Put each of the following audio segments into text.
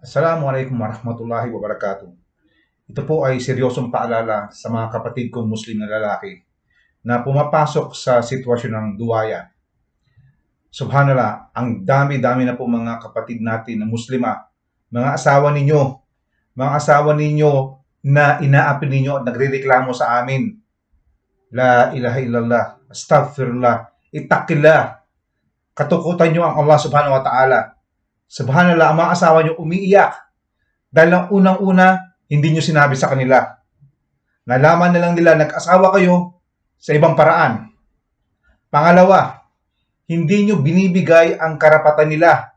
Assalamualaikum warahmatullahi wabarakatuh. Ito po ay seryosong paalala sa mga kapatid kong Muslim na lalaki na pumapasok sa sitwasyon ng duwaya. Subhanallah, ang dami-dami na po mga kapatid natin na Muslima, mga asawa ninyo, mga asawa ninyo na inaapi ninyo at nagrereklamo sa amin. La ilaha illallah, astaghfirullah, itakila. Katukutan nyo ang Allah subhanahu wa ta'ala Subhanallah, ang mga asawa nyo umiiyak. Dahil ang unang-una, hindi nyo sinabi sa kanila. Nalaman na lang nila nag-asawa kayo sa ibang paraan. Pangalawa, hindi nyo binibigay ang karapatan nila.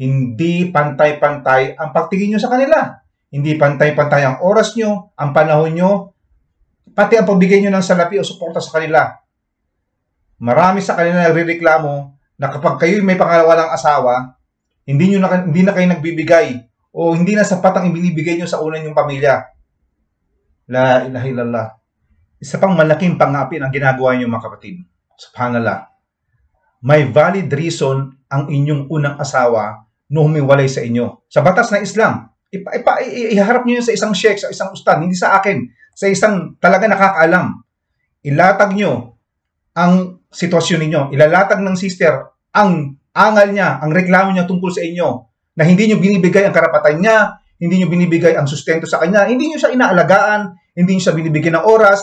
Hindi pantay-pantay ang pagtingin nyo sa kanila. Hindi pantay-pantay ang oras nyo, ang panahon nyo, pati ang pagbigay nyo ng salapi o suporta sa kanila. Marami sa kanila nagre-reklamo na kapag kayo may pangalawa ng asawa, hindi, niyo na, hindi na kayo nagbibigay o hindi na sapat ang ibinibigay niyo sa una yung pamilya. La ilaha illallah. Isa pang malaking pangapin ang ginagawa niyo mga kapatid. Subhanallah. May valid reason ang inyong unang asawa no humiwalay sa inyo. Sa batas na Islam, ipa, ipa, iharap niyo yun sa isang sheikh, sa isang ustad, hindi sa akin, sa isang talaga nakakaalam. Ilatag niyo ang sitwasyon ninyo. Ilalatag ng sister ang angal niya, ang reklamo niya tungkol sa inyo, na hindi niyo binibigay ang karapatan niya, hindi niyo binibigay ang sustento sa kanya, hindi niyo siya inaalagaan, hindi niyo siya binibigyan ng oras.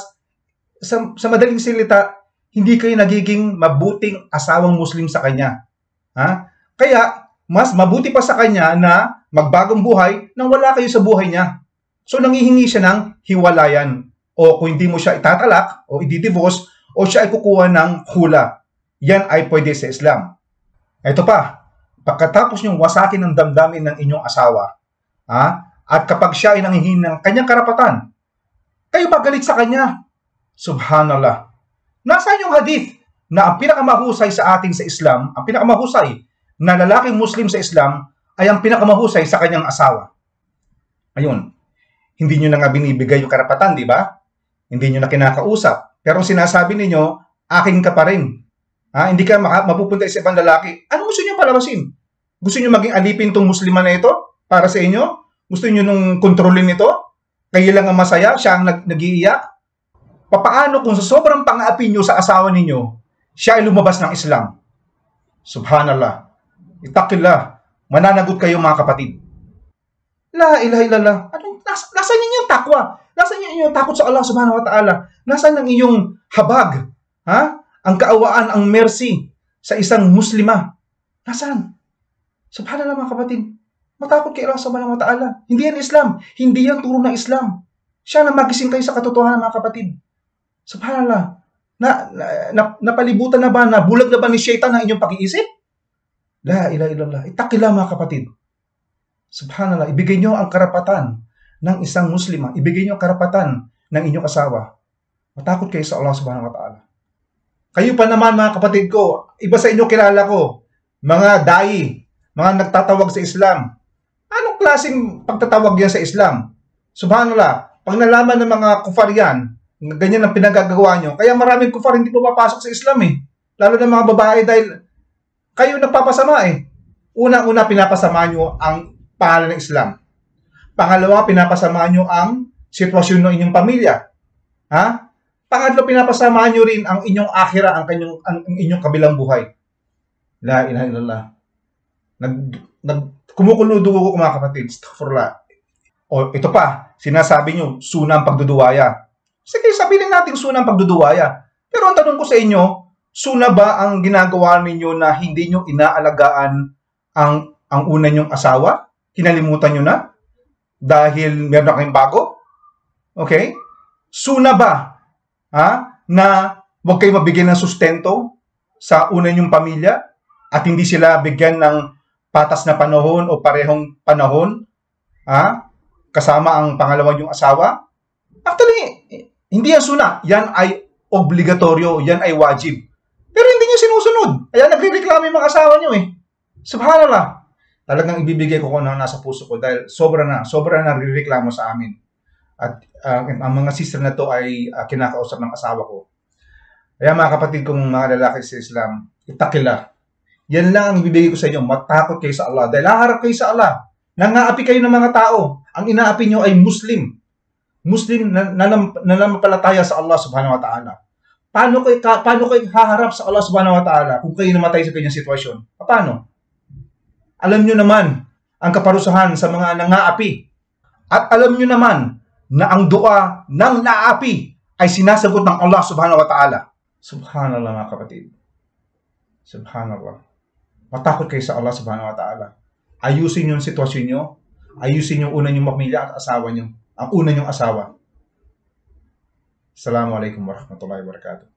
Sa, sa madaling silita, hindi kayo nagiging mabuting asawang Muslim sa kanya. Ha? Kaya, mas mabuti pa sa kanya na magbagong buhay nang wala kayo sa buhay niya. So, nangihingi siya ng hiwalayan. O kung hindi mo siya itatalak o ididivorce o siya ay kukuha ng hula. Yan ay pwede sa Islam. Ito pa, pagkatapos niyong wasakin ang damdamin ng inyong asawa, ha? at kapag siya ay nanghihin ng kanyang karapatan, kayo galit sa kanya. Subhanallah. Nasa yung hadith na ang pinakamahusay sa atin sa Islam, ang pinakamahusay na lalaking Muslim sa Islam ay ang pinakamahusay sa kanyang asawa? Ayun, hindi nyo na nga binibigay yung karapatan, di ba? Hindi nyo na kinakausap. Pero sinasabi ninyo, akin ka pa rin. Ha? Hindi ka mapupunta sa ibang lalaki. Ano gusto niyo palabasin? Gusto niyo maging alipin tong muslima na ito para sa inyo? Gusto niyo nung kontrolin ito? Kayo lang ang masaya, siya ang nag- nagiiyak. Paano kung sa sobrang pang-aapin niyo sa asawa ninyo, siya ay lumabas ng Islam? Subhanallah. Itakila. Mananagot kayo mga kapatid. La ilaha illallah. Anong, nas, nasaan niyo yung takwa? Nasaan niyo yung takot sa Allah subhanahu wa ta'ala? Nasaan ang iyong habag? Ha? ang kaawaan, ang mercy sa isang muslima, nasaan? Subhanallah mga kapatid, matakot kay Allah subhanahu wa ta'ala. Hindi yan Islam. Hindi yan turo ng Islam. Siya na magising kayo sa katotohanan mga kapatid. Subhanallah. Na, na, na, napalibutan na ba, nabulag na ba ni Shaitan ang inyong pag-iisip? La ilaha illallah. Itakila mga kapatid. Subhanallah. Ibigay nyo ang karapatan ng isang muslima. Ibigay nyo ang karapatan ng inyong asawa. Matakot kayo sa Allah subhanahu wa ta'ala. Kayo pa naman mga kapatid ko, iba sa inyo kilala ko, mga dai, mga nagtatawag sa Islam. Anong klaseng pagtatawag yan sa Islam? Subhanallah, pag nalaman ng mga kufar yan, ganyan ang pinagagawa nyo, kaya maraming kufar hindi papasok sa Islam eh. Lalo ng mga babae dahil kayo nagpapasama eh. Una-una pinapasama nyo ang pangalan ng Islam. Pangalawa, pinapasama nyo ang sitwasyon ng inyong pamilya. Ha? Pangatlo, pinapasamahan nyo rin ang inyong akira, ang, kanyong, ang, ang inyong kabilang buhay. La ilaha illallah. Nag, nag, kumukulo dugo ko mga kapatid. Astaghfirullah. O ito pa, sinasabi nyo, suna ang pagduduwaya. Sige, sabihin natin suna ang pagduduwaya. Pero ang tanong ko sa inyo, suna ba ang ginagawa ninyo na hindi nyo inaalagaan ang, ang una nyong asawa? Kinalimutan nyo na? Dahil meron na kayong bago? Okay? Suna ba ha? na huwag kayo mabigyan ng sustento sa una niyong pamilya at hindi sila bigyan ng patas na panahon o parehong panahon ha? kasama ang pangalawa yung asawa. Actually, hindi yan suna. Yan ay obligatoryo. Yan ay wajib. Pero hindi niyo sinusunod. Kaya nagre-reklamo yung mga asawa niyo eh. Subhanallah. Talagang ibibigay ko kung ano nasa puso ko dahil sobra na, sobra na nagre-reklamo sa amin. At uh, ang mga sister na to ay uh, kinakausap ng asawa ko. Kaya mga kapatid kong mga lalaki sa Islam, itakila. Yan lang ang ibibigay ko sa inyo, matakot kayo sa Allah. Dahil haharap kayo sa Allah. Nangaapi kayo ng mga tao. Ang inaapi nyo ay Muslim. Muslim na, na, na nanampalataya sa Allah subhanahu wa ta'ala. Paano kayo, ka, paano kayo haharap sa Allah subhanahu wa ta'ala kung kayo namatay sa kanyang sitwasyon? Paano? Alam nyo naman ang kaparusahan sa mga nangaapi. At alam nyo naman na ang dua ng naapi ay sinasagot ng Allah subhanahu wa ta'ala. Subhanallah mga kapatid. Subhanallah. Matakot kayo sa Allah subhanahu wa ta'ala. Ayusin niyo yung sitwasyon niyo. Ayusin niyo una yung pamilya at asawa niyo. Ang una yung asawa. Assalamualaikum warahmatullahi wabarakatuh.